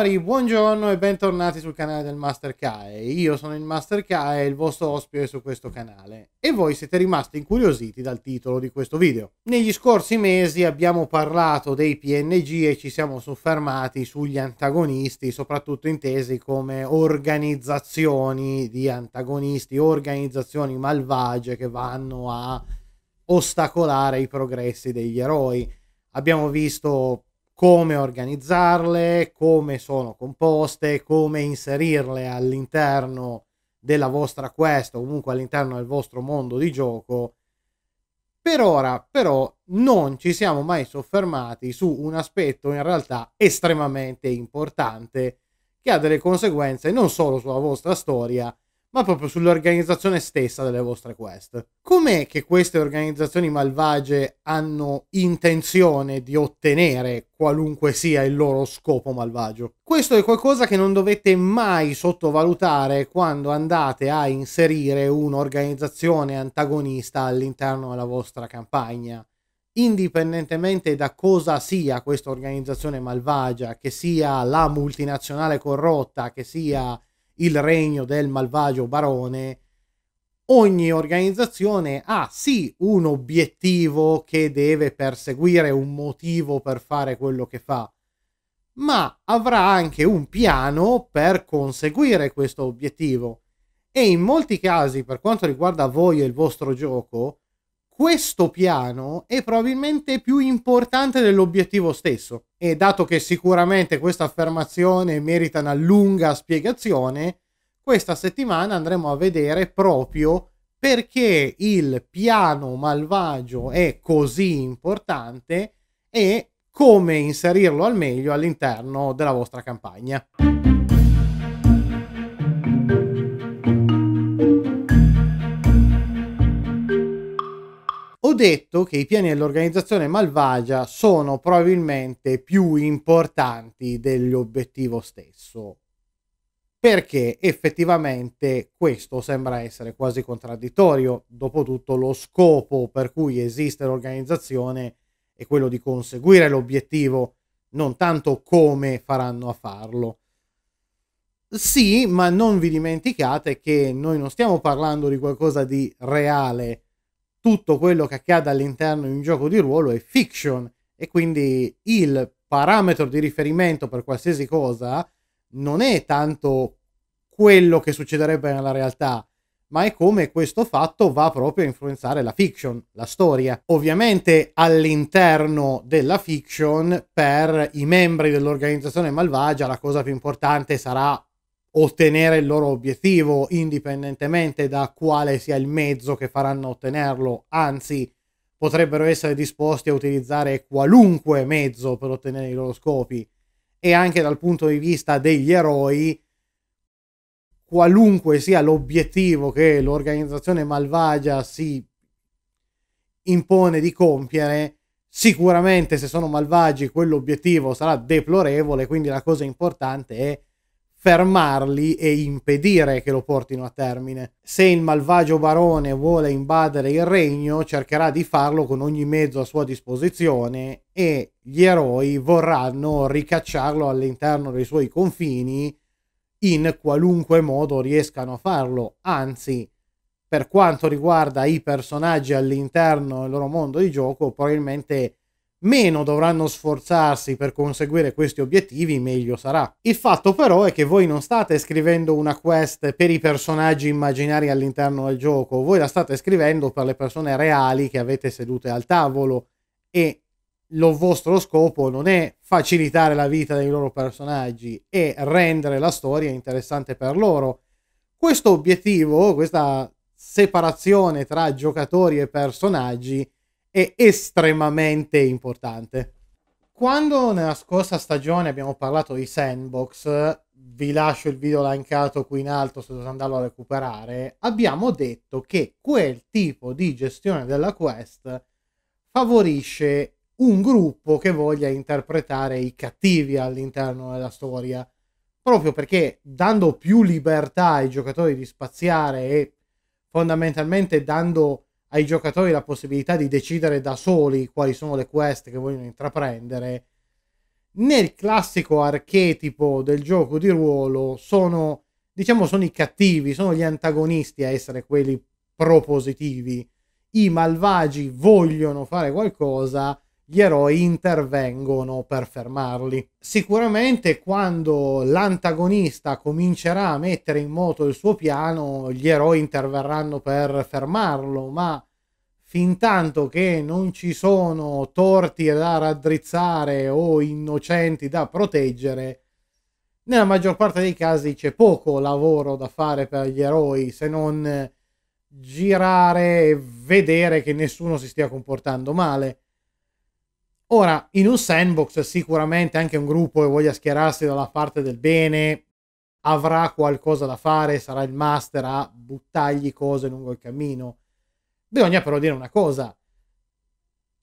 signori, buongiorno e bentornati sul canale del Master Kae. Io sono il Master Kae, il vostro ospite su questo canale. E voi siete rimasti incuriositi dal titolo di questo video. Negli scorsi mesi abbiamo parlato dei PNG e ci siamo soffermati sugli antagonisti, soprattutto intesi come organizzazioni di antagonisti, organizzazioni malvagie che vanno a ostacolare i progressi degli eroi. Abbiamo visto come organizzarle, come sono composte, come inserirle all'interno della vostra quest o comunque all'interno del vostro mondo di gioco. Per ora però non ci siamo mai soffermati su un aspetto in realtà estremamente importante che ha delle conseguenze non solo sulla vostra storia, ma proprio sull'organizzazione stessa delle vostre quest. Com'è che queste organizzazioni malvagie hanno intenzione di ottenere qualunque sia il loro scopo malvagio? Questo è qualcosa che non dovete mai sottovalutare quando andate a inserire un'organizzazione antagonista all'interno della vostra campagna indipendentemente da cosa sia questa organizzazione malvagia, che sia la multinazionale corrotta, che sia il regno del malvagio barone, ogni organizzazione ha sì un obiettivo che deve perseguire, un motivo per fare quello che fa, ma avrà anche un piano per conseguire questo obiettivo. E in molti casi, per quanto riguarda voi e il vostro gioco, questo piano è probabilmente più importante dell'obiettivo stesso. E dato che sicuramente questa affermazione merita una lunga spiegazione, questa settimana andremo a vedere proprio perché il piano malvagio è così importante e come inserirlo al meglio all'interno della vostra campagna. detto che i piani dell'organizzazione malvagia sono probabilmente più importanti dell'obiettivo stesso, perché effettivamente questo sembra essere quasi contraddittorio, dopotutto lo scopo per cui esiste l'organizzazione è quello di conseguire l'obiettivo, non tanto come faranno a farlo. Sì, ma non vi dimenticate che noi non stiamo parlando di qualcosa di reale, tutto quello che accade all'interno di un gioco di ruolo è fiction e quindi il parametro di riferimento per qualsiasi cosa non è tanto quello che succederebbe nella realtà, ma è come questo fatto va proprio a influenzare la fiction, la storia. Ovviamente all'interno della fiction, per i membri dell'organizzazione malvagia, la cosa più importante sarà ottenere il loro obiettivo indipendentemente da quale sia il mezzo che faranno ottenerlo, anzi potrebbero essere disposti a utilizzare qualunque mezzo per ottenere i loro scopi e anche dal punto di vista degli eroi qualunque sia l'obiettivo che l'organizzazione malvagia si impone di compiere, sicuramente se sono malvagi quell'obiettivo sarà deplorevole, quindi la cosa importante è fermarli e impedire che lo portino a termine. Se il malvagio barone vuole invadere il regno, cercherà di farlo con ogni mezzo a sua disposizione e gli eroi vorranno ricacciarlo all'interno dei suoi confini in qualunque modo riescano a farlo. Anzi, per quanto riguarda i personaggi all'interno del loro mondo di gioco, probabilmente meno dovranno sforzarsi per conseguire questi obiettivi, meglio sarà. Il fatto però è che voi non state scrivendo una quest per i personaggi immaginari all'interno del gioco, voi la state scrivendo per le persone reali che avete sedute al tavolo e lo vostro scopo non è facilitare la vita dei loro personaggi e rendere la storia interessante per loro. Questo obiettivo, questa separazione tra giocatori e personaggi, è estremamente importante. Quando nella scorsa stagione abbiamo parlato di sandbox, vi lascio il video linkato qui in alto se dovete andarlo a recuperare, abbiamo detto che quel tipo di gestione della quest favorisce un gruppo che voglia interpretare i cattivi all'interno della storia, proprio perché dando più libertà ai giocatori di spaziare e fondamentalmente dando ai giocatori la possibilità di decidere da soli quali sono le quest che vogliono intraprendere, nel classico archetipo del gioco di ruolo sono, diciamo, sono i cattivi, sono gli antagonisti a essere quelli propositivi. I malvagi vogliono fare qualcosa, gli eroi intervengono per fermarli. Sicuramente quando l'antagonista comincerà a mettere in moto il suo piano, gli eroi interverranno per fermarlo, ma fin tanto che non ci sono torti da raddrizzare o innocenti da proteggere, nella maggior parte dei casi c'è poco lavoro da fare per gli eroi se non girare e vedere che nessuno si stia comportando male Ora, in un sandbox sicuramente anche un gruppo che voglia schierarsi dalla parte del bene avrà qualcosa da fare, sarà il master a buttargli cose lungo il cammino. Bisogna però dire una cosa.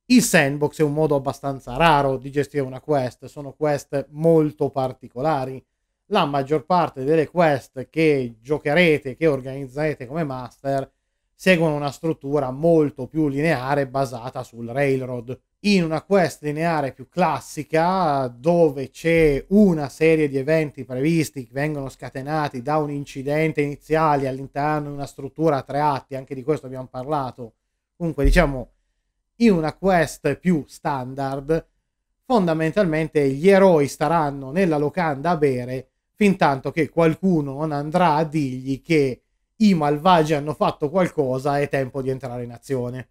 Il sandbox è un modo abbastanza raro di gestire una quest, sono quest molto particolari. La maggior parte delle quest che giocherete, che organizzerete come master, seguono una struttura molto più lineare basata sul railroad in una quest lineare più classica dove c'è una serie di eventi previsti che vengono scatenati da un incidente iniziale all'interno di una struttura a tre atti, anche di questo abbiamo parlato. Comunque diciamo in una quest più standard fondamentalmente gli eroi staranno nella locanda a bere fin tanto che qualcuno non andrà a dirgli che i malvagi hanno fatto qualcosa è tempo di entrare in azione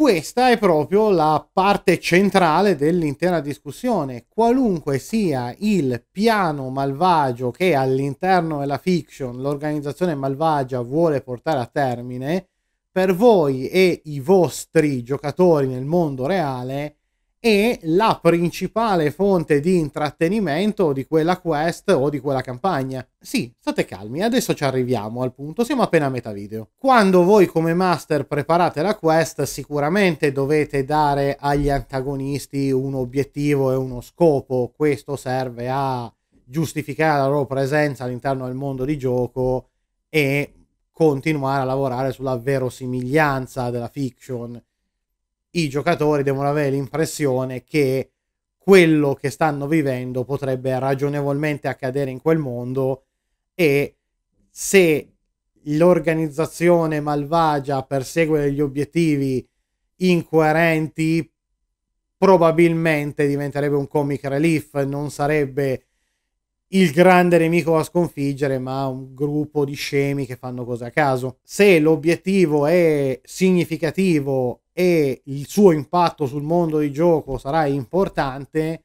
questa è proprio la parte centrale dell'intera discussione. Qualunque sia il piano malvagio che all'interno della fiction l'organizzazione malvagia vuole portare a termine, per voi e i vostri giocatori nel mondo reale e la principale fonte di intrattenimento di quella quest o di quella campagna. Sì, state calmi, adesso ci arriviamo al punto, siamo appena a metà video. Quando voi come master preparate la quest, sicuramente dovete dare agli antagonisti un obiettivo e uno scopo, questo serve a giustificare la loro presenza all'interno del mondo di gioco e continuare a lavorare sulla verosimiglianza della fiction i giocatori devono avere l'impressione che quello che stanno vivendo potrebbe ragionevolmente accadere in quel mondo e se l'organizzazione malvagia persegue degli obiettivi incoerenti probabilmente diventerebbe un comic relief non sarebbe il grande nemico da sconfiggere, ma un gruppo di scemi che fanno cose a caso. Se l'obiettivo è significativo e il suo impatto sul mondo di gioco sarà importante,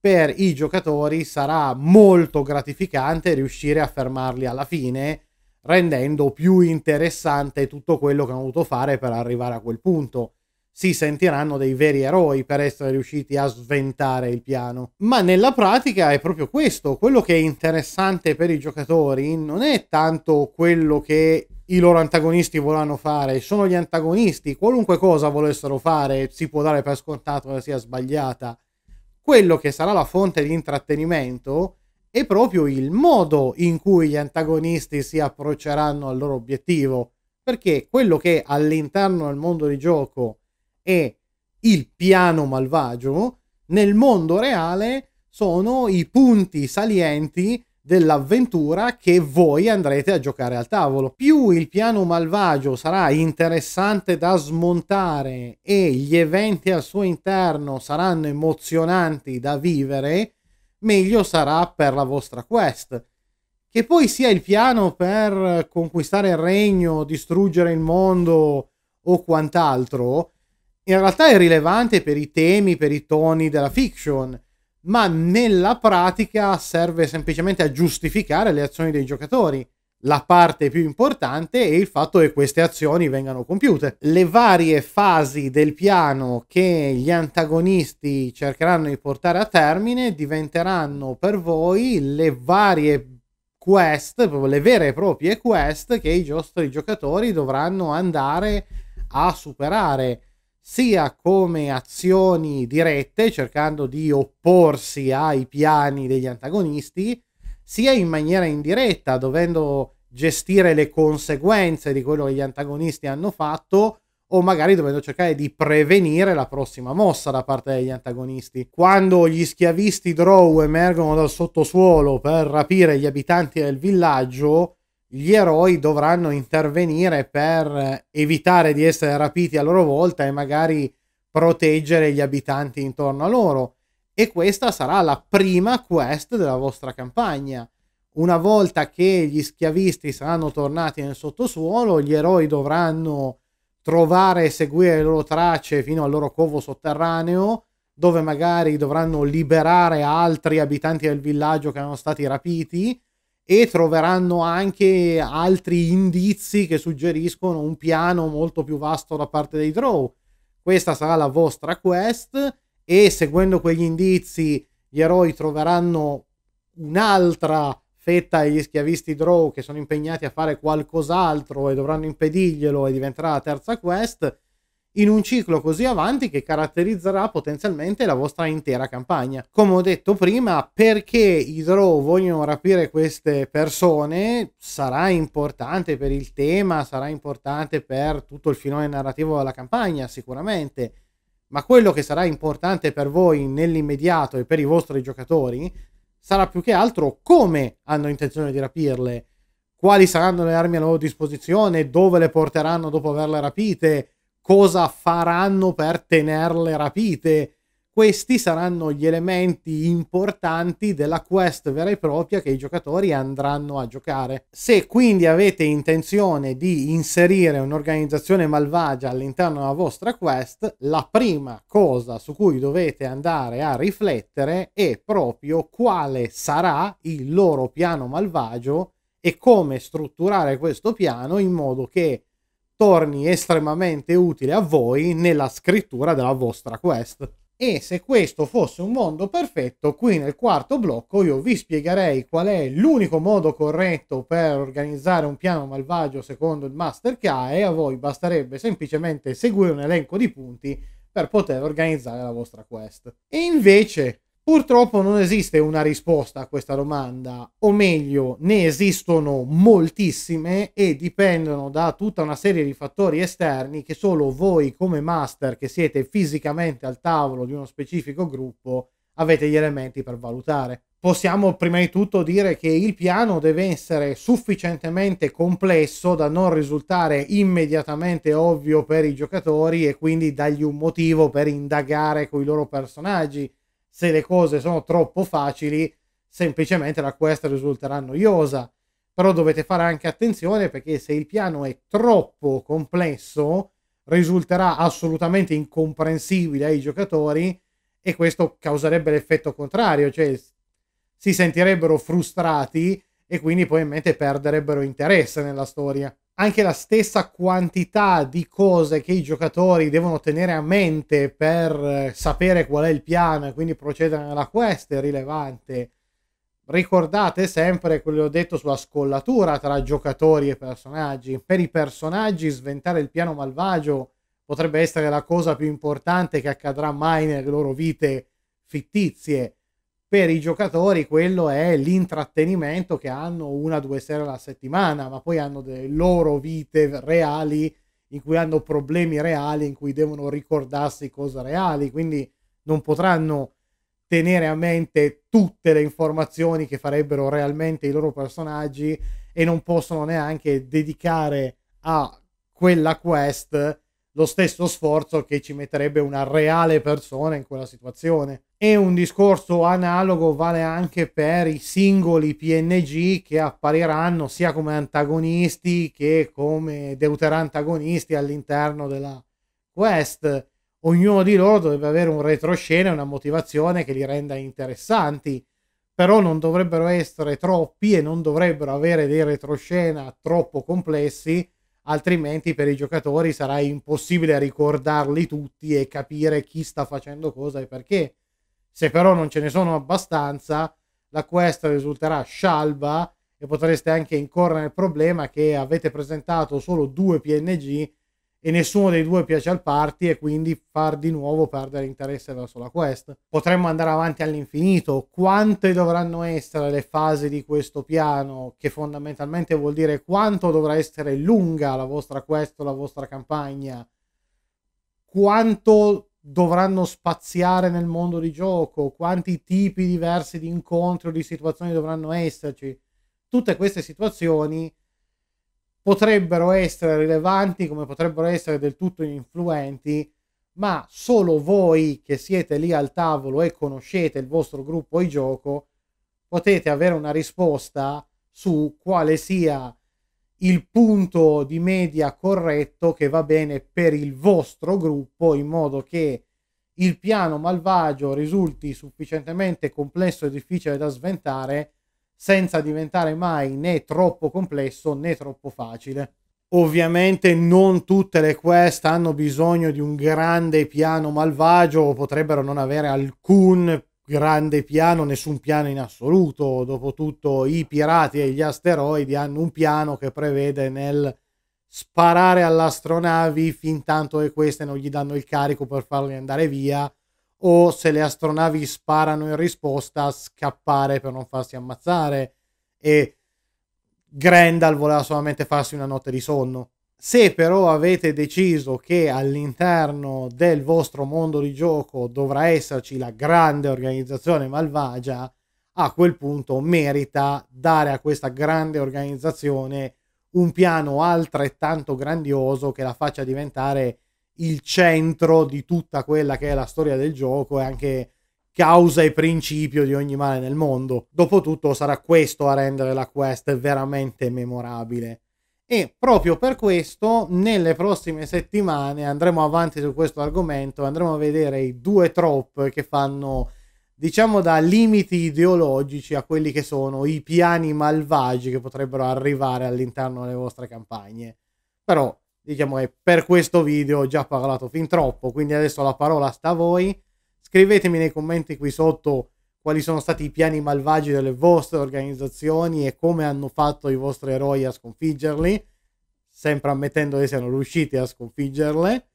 per i giocatori sarà molto gratificante riuscire a fermarli alla fine, rendendo più interessante tutto quello che hanno dovuto fare per arrivare a quel punto si sentiranno dei veri eroi per essere riusciti a sventare il piano. Ma nella pratica è proprio questo, quello che è interessante per i giocatori non è tanto quello che i loro antagonisti vorranno fare, sono gli antagonisti, qualunque cosa volessero fare si può dare per scontato che sia sbagliata. Quello che sarà la fonte di intrattenimento è proprio il modo in cui gli antagonisti si approcceranno al loro obiettivo, perché quello che all'interno del mondo di gioco e il piano malvagio, nel mondo reale sono i punti salienti dell'avventura che voi andrete a giocare al tavolo. Più il piano malvagio sarà interessante da smontare e gli eventi al suo interno saranno emozionanti da vivere, meglio sarà per la vostra quest. Che poi sia il piano per conquistare il regno, distruggere il mondo o quant'altro, in realtà è rilevante per i temi, per i toni della fiction, ma nella pratica serve semplicemente a giustificare le azioni dei giocatori. La parte più importante è il fatto che queste azioni vengano compiute. Le varie fasi del piano che gli antagonisti cercheranno di portare a termine diventeranno per voi le varie quest, le vere e proprie quest che i vostri giocatori dovranno andare a superare sia come azioni dirette, cercando di opporsi ai piani degli antagonisti, sia in maniera indiretta, dovendo gestire le conseguenze di quello che gli antagonisti hanno fatto o magari dovendo cercare di prevenire la prossima mossa da parte degli antagonisti. Quando gli schiavisti Drow emergono dal sottosuolo per rapire gli abitanti del villaggio, gli eroi dovranno intervenire per evitare di essere rapiti a loro volta e magari proteggere gli abitanti intorno a loro. E questa sarà la prima quest della vostra campagna. Una volta che gli schiavisti saranno tornati nel sottosuolo, gli eroi dovranno trovare e seguire le loro tracce fino al loro covo sotterraneo, dove magari dovranno liberare altri abitanti del villaggio che erano stati rapiti e troveranno anche altri indizi che suggeriscono un piano molto più vasto da parte dei Drow. Questa sarà la vostra quest e seguendo quegli indizi gli eroi troveranno un'altra fetta agli schiavisti Drow che sono impegnati a fare qualcos'altro e dovranno impedirglielo e diventerà la terza quest in un ciclo così avanti che caratterizzerà potenzialmente la vostra intera campagna. Come ho detto prima, perché i draw vogliono rapire queste persone sarà importante per il tema, sarà importante per tutto il filone narrativo della campagna, sicuramente. Ma quello che sarà importante per voi nell'immediato e per i vostri giocatori sarà più che altro come hanno intenzione di rapirle, quali saranno le armi a loro disposizione, dove le porteranno dopo averle rapite, cosa faranno per tenerle rapite. Questi saranno gli elementi importanti della quest vera e propria che i giocatori andranno a giocare. Se quindi avete intenzione di inserire un'organizzazione malvagia all'interno della vostra quest, la prima cosa su cui dovete andare a riflettere è proprio quale sarà il loro piano malvagio e come strutturare questo piano in modo che torni estremamente utile a voi nella scrittura della vostra quest. E se questo fosse un mondo perfetto, qui nel quarto blocco io vi spiegherei qual è l'unico modo corretto per organizzare un piano malvagio secondo il Master K e a voi basterebbe semplicemente seguire un elenco di punti per poter organizzare la vostra quest. E invece Purtroppo non esiste una risposta a questa domanda, o meglio, ne esistono moltissime e dipendono da tutta una serie di fattori esterni che solo voi come master che siete fisicamente al tavolo di uno specifico gruppo avete gli elementi per valutare. Possiamo prima di tutto dire che il piano deve essere sufficientemente complesso da non risultare immediatamente ovvio per i giocatori e quindi dargli un motivo per indagare con i loro personaggi se le cose sono troppo facili, semplicemente la quest risulterà noiosa. Però dovete fare anche attenzione perché se il piano è troppo complesso, risulterà assolutamente incomprensibile ai giocatori e questo causerebbe l'effetto contrario, cioè si sentirebbero frustrati e quindi probabilmente perderebbero interesse nella storia anche la stessa quantità di cose che i giocatori devono tenere a mente per eh, sapere qual è il piano e quindi procedere nella quest è rilevante. Ricordate sempre quello che ho detto sulla scollatura tra giocatori e personaggi. Per i personaggi sventare il piano malvagio potrebbe essere la cosa più importante che accadrà mai nelle loro vite fittizie per i giocatori quello è l'intrattenimento che hanno una o due sere alla settimana, ma poi hanno delle loro vite reali in cui hanno problemi reali, in cui devono ricordarsi cose reali, quindi non potranno tenere a mente tutte le informazioni che farebbero realmente i loro personaggi e non possono neanche dedicare a quella quest lo stesso sforzo che ci metterebbe una reale persona in quella situazione. E un discorso analogo vale anche per i singoli PNG che appariranno sia come antagonisti che come deuterantagonisti all'interno della quest. Ognuno di loro dovrebbe avere un retroscena e una motivazione che li renda interessanti, però non dovrebbero essere troppi e non dovrebbero avere dei retroscena troppo complessi altrimenti per i giocatori sarà impossibile ricordarli tutti e capire chi sta facendo cosa e perché. Se però non ce ne sono abbastanza, la quest risulterà scialba e potreste anche incorrere nel problema che avete presentato solo due PNG e nessuno dei due piace al party e quindi far di nuovo perdere interesse verso la quest. Potremmo andare avanti all'infinito. Quante dovranno essere le fasi di questo piano? Che fondamentalmente vuol dire quanto dovrà essere lunga la vostra quest o la vostra campagna? Quanto dovranno spaziare nel mondo di gioco? Quanti tipi diversi di incontri o di situazioni dovranno esserci? Tutte queste situazioni potrebbero essere rilevanti come potrebbero essere del tutto influenti, ma solo voi che siete lì al tavolo e conoscete il vostro gruppo di gioco potete avere una risposta su quale sia il punto di media corretto che va bene per il vostro gruppo in modo che il piano malvagio risulti sufficientemente complesso e difficile da sventare senza diventare mai né troppo complesso né troppo facile. Ovviamente non tutte le quest hanno bisogno di un grande piano malvagio o potrebbero non avere alcun grande piano, nessun piano in assoluto. Dopotutto i pirati e gli asteroidi hanno un piano che prevede nel sparare all'astronavi fin tanto che queste non gli danno il carico per farli andare via o se le astronavi sparano in risposta, scappare per non farsi ammazzare. E Grendal voleva solamente farsi una notte di sonno. Se però avete deciso che all'interno del vostro mondo di gioco dovrà esserci la grande organizzazione malvagia, a quel punto merita dare a questa grande organizzazione un piano altrettanto grandioso che la faccia diventare il centro di tutta quella che è la storia del gioco e anche causa e principio di ogni male nel mondo. Dopotutto sarà questo a rendere la quest veramente memorabile. E proprio per questo, nelle prossime settimane andremo avanti su questo argomento, andremo a vedere i due trop che fanno, diciamo, da limiti ideologici a quelli che sono i piani malvagi che potrebbero arrivare all'interno delle vostre campagne. Però diciamo che per questo video ho già parlato fin troppo, quindi adesso la parola sta a voi. Scrivetemi nei commenti qui sotto quali sono stati i piani malvagi delle vostre organizzazioni e come hanno fatto i vostri eroi a sconfiggerli, sempre ammettendo che siano riusciti a sconfiggerle.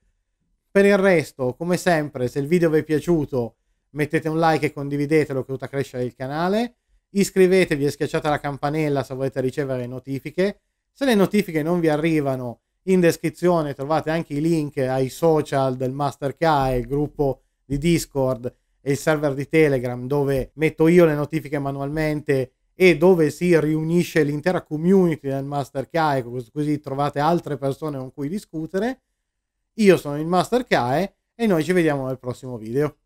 Per il resto, come sempre, se il video vi è piaciuto mettete un like e condividetelo che aiuta a crescere il canale, iscrivetevi e schiacciate la campanella se volete ricevere notifiche. Se le notifiche non vi arrivano in descrizione trovate anche i link ai social del Mastercard, il gruppo di Discord e il server di Telegram dove metto io le notifiche manualmente e dove si riunisce l'intera community del Mastercard, ecco, così trovate altre persone con cui discutere. Io sono il Mastercard e noi ci vediamo nel prossimo video.